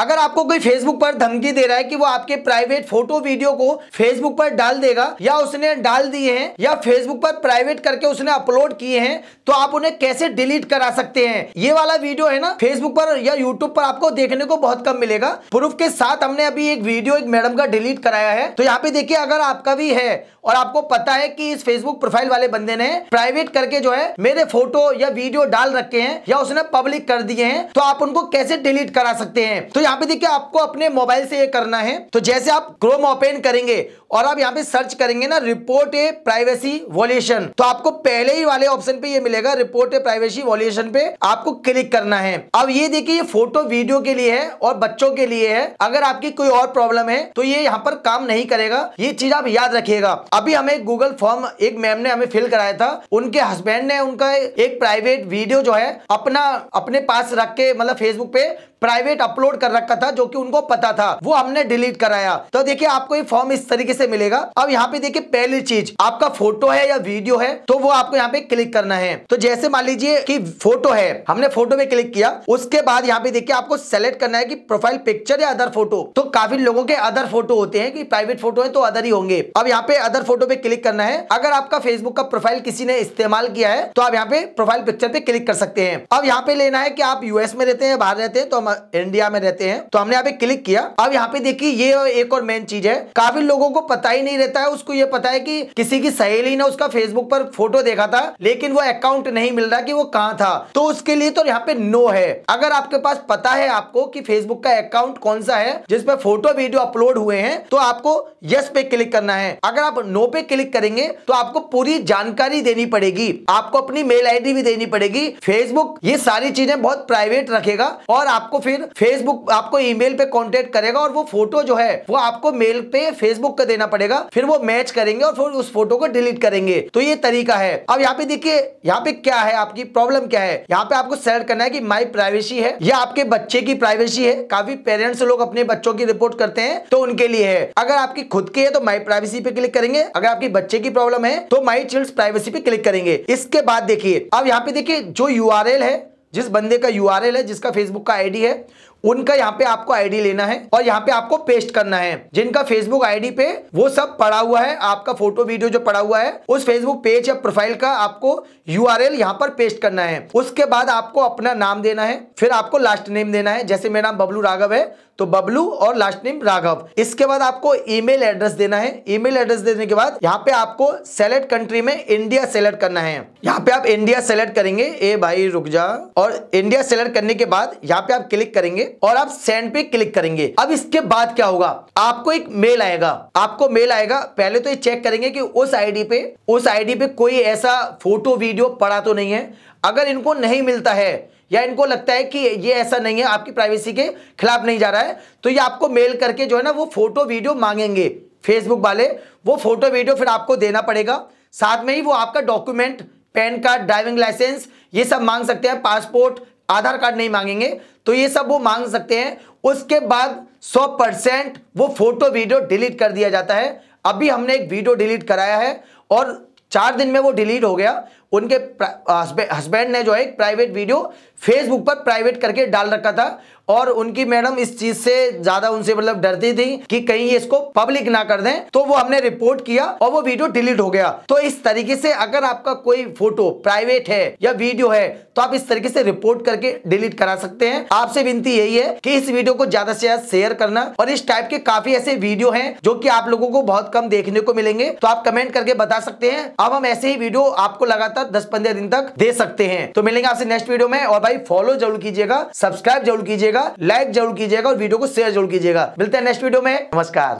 अगर आपको कोई फेसबुक पर धमकी दे रहा है कि वो आपके प्राइवेट फोटो वीडियो को फेसबुक पर डाल देगा या उसने डाल दिए हैं या फेसबुक पर प्राइवेट करके उसने अपलोड किए हैं तो आप उन्हें कैसे डिलीट करा सकते हैं ये वाला वीडियो है ना फेसबुक पर या यूट्यूब पर आपको देखने को बहुत कम मिलेगा प्रूफ के साथ हमने अभी एक वीडियो एक मैडम का डिलीट कराया है तो यहाँ पे देखिए अगर आपका भी है और आपको पता है कि इस फेसबुक प्रोफाइल वाले बंदे ने प्राइवेट करके जो है मेरे फोटो या वीडियो डाल रखे हैं या उसने पब्लिक कर दिए हैं तो आप उनको कैसे डिलीट करा सकते हैं तो यहाँ पे देखिए आपको अपने मोबाइल से ये करना है तो जैसे आप क्रोम ओपन करेंगे और आप यहाँ पे सर्च करेंगे ना रिपोर्ट ए प्राइवेसी वॉल्यूशन तो आपको पहले ही वाले ऑप्शन पे ये मिलेगा रिपोर्ट ए प्राइवेसी वॉल्यूशन पे आपको क्लिक करना है अब ये देखिए ये फोटो वीडियो के लिए है और बच्चों के लिए है अगर आपकी कोई और प्रॉब्लम है तो ये यहाँ पर काम नहीं करेगा ये चीज आप याद रखिएगा अभी हमें गूगल फॉर्म एक मैम ने हमें फिल कराया था उनके हस्बैंड ने उनका एक प्राइवेट वीडियो जो है अपना अपने पास रख के मतलब फेसबुक पे प्राइवेट अपलोड कर रखा था जो कि उनको पता था वो हमने डिलीट कराया तो देखिए आपको ये फॉर्म इस तरीके से मिलेगा अब यहाँ पे देखिए पहली चीज आपका फोटो है या वीडियो है तो वो आपको यहाँ पे क्लिक करना है तो जैसे मान लीजिए कि फोटो है हमने फोटो पे क्लिक किया उसके बाद यहाँ पे देखिए आपको सेलेक्ट करना है की प्रोफाइल पिक्चर या अदर फोटो तो काफी लोगों के अदर फोटो होते हैं कि प्राइवेट फोटो है तो अदर ही होंगे अब यहाँ पे अदर अंदर फोटो पे क्लिक करना है अगर आपका फेसबुक का प्रोफाइल किसी ने इस्तेमाल किया है तो आप यहाँ पे प्रोफाइल पिक्चर पे क्लिक कर सकते हैं अब यहाँ पे लेना है कि आप यूएस में रहते हैं बाहर रहते हैं तो हम इंडिया में रहते हैं तो हमने यहाँ पे क्लिक किया अब यहाँ पे देखिए ये एक और मेन चीज है काफी लोगों को पता ही नहीं रहता है उसको ये पता है कि किसी की सहेली ने उसका फेसबुक पर फोटो देखा था लेकिन वो अकाउंट नहीं मिल रहा की वो कहाँ था तो उसके लिए तो यहाँ पे नो है अगर आपके पास पता है आपको कि फेसबुक का अकाउंट कौन सा है जिसपे फोटो वीडियो अपलोड हुए हैं तो आपको यस पे क्लिक करना है अगर आप नो पे क्लिक करेंगे तो आपको पूरी जानकारी देनी पड़ेगी आपको अपनी मेल आईडी भी देनी पड़ेगी फेसबुक ये सारी चीजें बहुत प्राइवेट रखेगा और आपको फिर फेसबुक आपको ईमेल पे कांटेक्ट करेगा और वो फोटो जो है वो आपको मेल पे फेसबुक का देना पड़ेगा फिर वो मैच करेंगे और फिर उस फोटो को डिलीट करेंगे तो ये तरीका है अब यहाँ पे देखिए यहाँ पे क्या है आपकी प्रॉब्लम क्या है यहाँ पे आपको सेलेक्ट करना है कि माई प्राइवेसी है या आपके बच्चे की प्राइवेसी है काफी पेरेंट्स लोग अपने बच्चों की रिपोर्ट करते हैं तो उनके लिए है अगर आपकी खुद की है तो माई प्राइवेसी पे क्लिक करेंगे करेंगे अगर आपके बच्चे की प्रॉब्लम है तो माई चिल्ड्स प्राइवेसी पे क्लिक करेंगे इसके बाद देखिए अब यहाँ पे देखिए जो यू है जिस बंदे का यू है जिसका फेसबुक का आईडी है उनका यहाँ पे आपको आईडी लेना है और यहाँ पे आपको पेस्ट करना है जिनका फेसबुक आईडी पे वो सब पड़ा हुआ है आपका फोटो वीडियो जो पड़ा हुआ है उस फेसबुक पेज या प्रोफाइल का आपको यू आर यहाँ पर पेस्ट करना है उसके बाद आपको अपना नाम देना है फिर आपको लास्ट नेम देना है जैसे मेरा नाम बबलू राघव है तो बबलू और लास्ट नेम राघव इसके बाद आपको ईमेल एड्रेस देना है ईमेल एड्रेस देने के बाद यहाँ पे आपको सेलेक्ट कंट्री में इंडिया सेलेक्ट करना है यहाँ पे आप इंडिया सेलेक्ट करेंगे ए भाई रुक जा और इंडिया सेलेक्ट करने के बाद यहाँ पे आप क्लिक करेंगे और आप सेंड पे क्लिक करेंगे अब इसके बाद क्या होगा आपको एक मेल आएगा आपको मेल आएगा पहले तो ये चेक करेंगे कि उस आईडी पे उस आईडी पे कोई ऐसा फोटो वीडियो पड़ा तो नहीं है अगर इनको नहीं मिलता है या इनको लगता है कि ये ऐसा नहीं है आपकी प्राइवेसी के खिलाफ नहीं जा रहा है तो ये आपको मेल करके जो है ना वो फोटो वीडियो मांगेंगे फेसबुक वाले वो फोटो वीडियो फिर आपको देना पड़ेगा साथ में ही वो आपका document pan card driving licence ये सब मांग सकते हैं पासपोर्ट आधार कार्ड नहीं मांगेंगे तो ये सब वो मांग सकते हैं उसके बाद 100 परसेंट वो फोटो वीडियो डिलीट कर दिया जाता है अभी हमने एक वीडियो डिलीट कराया है और चार दिन में वो डिलीट हो गया उनके हस्बैंड ने जो है एक प्राइवेट वीडियो फेसबुक पर प्राइवेट करके डाल रखा था और उनकी मैडम इस चीज से ज्यादा उनसे मतलब डरती थी कि कहीं ये इसको पब्लिक ना कर दें तो वो हमने रिपोर्ट किया और वो वीडियो डिलीट हो गया तो इस तरीके से अगर आपका कोई फोटो प्राइवेट है या वीडियो है तो आप इस तरीके से रिपोर्ट करके डिलीट करा सकते हैं आपसे विनती यही है कि इस वीडियो को ज्यादा से ज्यादा शेयर करना और इस टाइप के काफी ऐसे वीडियो है जो की आप लोगों को बहुत कम देखने को मिलेंगे तो आप कमेंट करके बता सकते हैं अब हम ऐसे ही वीडियो आपको लगातार तक दस पंद्रह दिन तक दे सकते हैं तो मिलेंगे आपसे नेक्स्ट वीडियो में और भाई फॉलो जरूर कीजिएगा सब्सक्राइब जरूर कीजिएगा लाइक जरूर कीजिएगा और वीडियो को शेयर जरूर कीजिएगा मिलते हैं नेक्स्ट वीडियो में नमस्कार